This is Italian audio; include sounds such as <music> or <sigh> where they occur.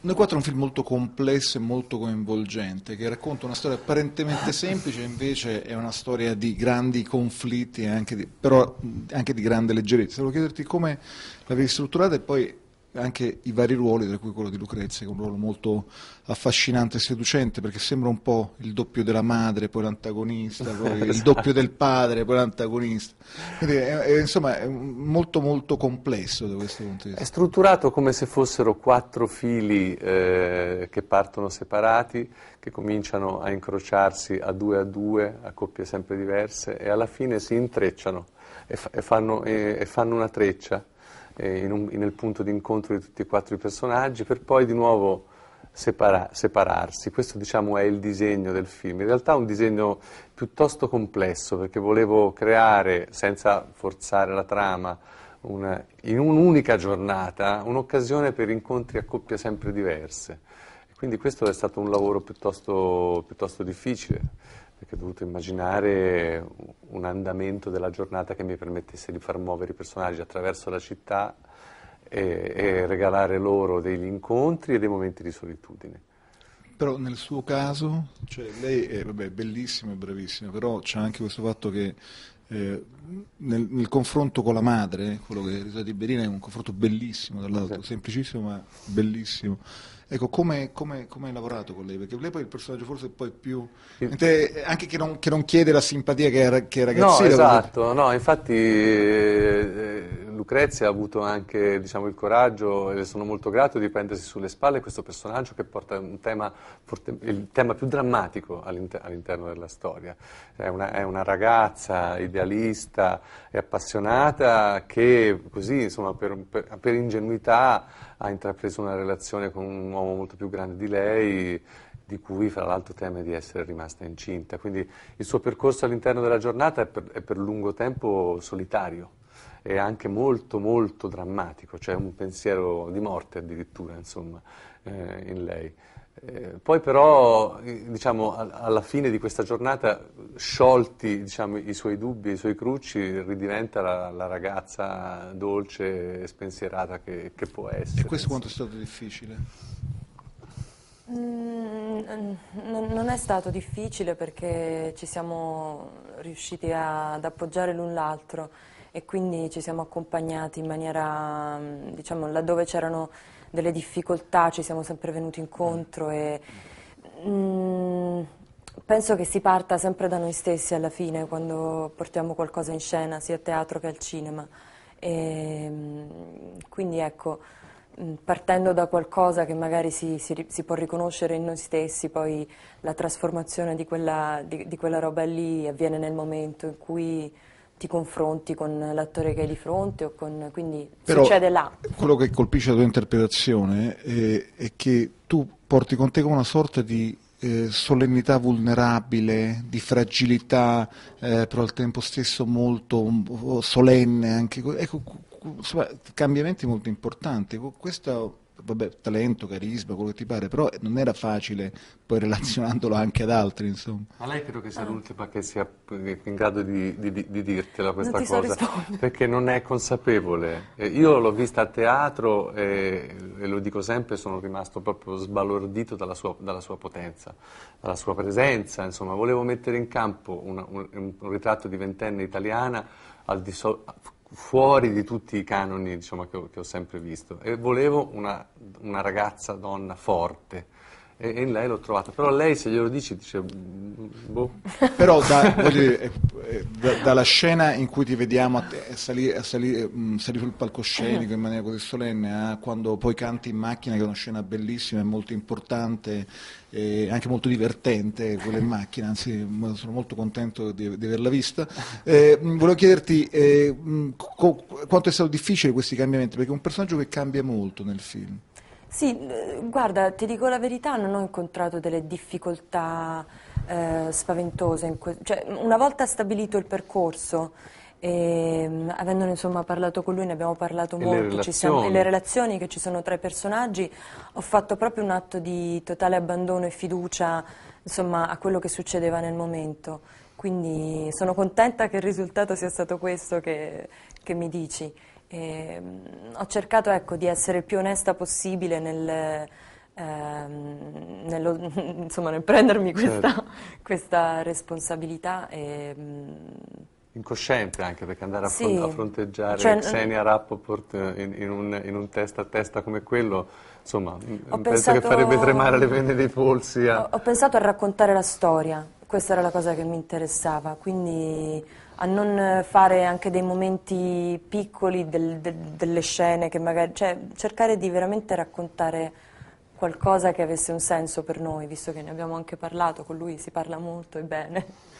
Noi 4 è un film molto complesso e molto coinvolgente, che racconta una storia apparentemente semplice, invece è una storia di grandi conflitti, anche di, però anche di grande leggerezza. Volevo chiederti come l'avevi strutturata e poi anche i vari ruoli, tra cui quello di Lucrezia, che è un ruolo molto affascinante e seducente, perché sembra un po' il doppio della madre, poi l'antagonista, poi <laughs> il esatto. doppio del padre, poi l'antagonista. Quindi è, è, insomma è molto molto complesso da questo punto di vista. È strutturato come se fossero quattro fili eh, che partono separati, che cominciano a incrociarsi a due a due, a coppie sempre diverse, e alla fine si intrecciano e, fa, e, fanno, e, e fanno una treccia eh, un, nel punto di incontro di tutti e quattro i personaggi, per poi di nuovo separa, separarsi. Questo diciamo è il disegno del film. In realtà è un disegno piuttosto complesso perché volevo creare, senza forzare la trama, una, in un'unica giornata un'occasione per incontri a coppie sempre diverse. Quindi questo è stato un lavoro piuttosto, piuttosto difficile, perché ho dovuto immaginare un andamento della giornata che mi permettesse di far muovere i personaggi attraverso la città e, e regalare loro degli incontri e dei momenti di solitudine. Però nel suo caso, cioè lei è vabbè, bellissima e bravissima, però c'è anche questo fatto che eh, nel, nel, confronto con la madre, quello che risa di Berina è un confronto bellissimo, dall'altro, esatto. semplicissimo ma bellissimo. Ecco, come, come, come, hai lavorato con lei? Perché lei poi è il personaggio forse poi più... anche che non, che non chiede la simpatia che è, che è ragazzina. No, esatto, perché... no, infatti... Eh, Lucrezia ha avuto anche diciamo, il coraggio, e le sono molto grato, di prendersi sulle spalle questo personaggio che porta tema, il tema più drammatico all'inter- all'interno della storia. È una, è una, ragazza idealista e appassionata che così, insomma, per, per, per ingenuità ha intrapreso una relazione con un uomo molto più grande di lei di cui fra l'altro teme di essere rimasta incinta. Quindi il suo percorso all'interno della giornata è per, è per lungo tempo solitario è anche molto molto drammatico, c'è cioè un pensiero di morte addirittura insomma, eh, in lei. Eh, poi però, eh, diciamo, a, alla fine di questa giornata, sciolti diciamo, i suoi dubbi, i suoi cruci, ridiventa la, la ragazza dolce e spensierata che, che può essere. E questo quanto è stato difficile? Mm, non è stato difficile perché ci siamo riusciti ad appoggiare l'un l'altro e quindi ci siamo accompagnati in maniera, mm, diciamo, laddove c'erano delle difficoltà ci siamo sempre venuti incontro e mh, mm, penso che si parta sempre da noi stessi alla fine quando portiamo qualcosa in scena, sia a teatro che al cinema. E, mm, quindi ecco, partendo da qualcosa che magari si, si, si, può riconoscere in noi stessi, poi la trasformazione di quella, di, di quella roba lì avviene nel momento in cui ti confronti con l'attore che hai di fronte o con, quindi Però succede là. Quello che colpisce la tua interpretazione è, è che tu porti con te come una sorta di eh, solennità vulnerabile, di fragilità, eh, però al tempo stesso molto solenne, anche, ecco, insomma, cambiamenti molto importanti. Ecco, questo vabbè, talento, carisma, quello che ti pare, però non era facile poi relazionandolo anche ad altri, insomma. Ma lei credo che sia ah. l'ultima che sia in grado di, di, di dirtela questa cosa, so perché non è consapevole. Io l'ho vista a teatro e, e lo dico sempre, sono rimasto proprio sbalordito dalla sua, dalla sua, potenza, dalla sua presenza, insomma, volevo mettere in campo una, un, un ritratto di ventenne italiana al di sopra fuori di tutti i canoni diciamo, che, ho, che, ho, sempre visto e volevo una, una ragazza, donna forte e, in lei l'ho trovata però lei se glielo dici dice mm, boh però da, dire, da, dalla scena in cui ti vediamo salire sali, mm, sali sul palcoscenico in maniera così solenne, a quando poi canti in macchina, che è una scena bellissima e molto importante, e anche molto divertente quella in macchina, anzi sono molto contento di, di averla vista. Eh, mm, volevo chiederti eh, mm, co- quanto è stato difficile questi cambiamenti, perché è un personaggio che cambia molto nel film. Sì, eh, guarda, ti dico la verità, non ho incontrato delle difficoltà eh, spaventosa. Que- cioè, una volta stabilito il percorso, e, ehm, avendone insomma parlato con lui, ne abbiamo parlato e molto, le siamo, e le relazioni che ci sono tra i personaggi, ho fatto proprio un atto di totale abbandono e fiducia insomma, a quello che succedeva nel momento. Quindi sono contenta che il risultato sia stato questo che, che mi dici. E, ehm, ho cercato ecco, di essere il più onesta possibile nel ehm, nello, <laughs> insomma, nel prendermi questa, certo. <laughs> questa responsabilità. E, mm, Incosciente anche perché andare a, sì. a fronteggiare cioè, Xenia Rappoport in, in, un, in un testa a testa come quello insomma, mm, penso pensato, che farebbe tremare le vene dei polsi. Eh. Ho, ho, pensato a raccontare la storia, questa era la cosa che mi interessava, quindi a non fare anche dei momenti piccoli del, del, delle scene, che magari, cioè cercare di veramente raccontare qualcosa che avesse un senso per noi, visto che ne abbiamo anche parlato, con lui si parla molto e bene.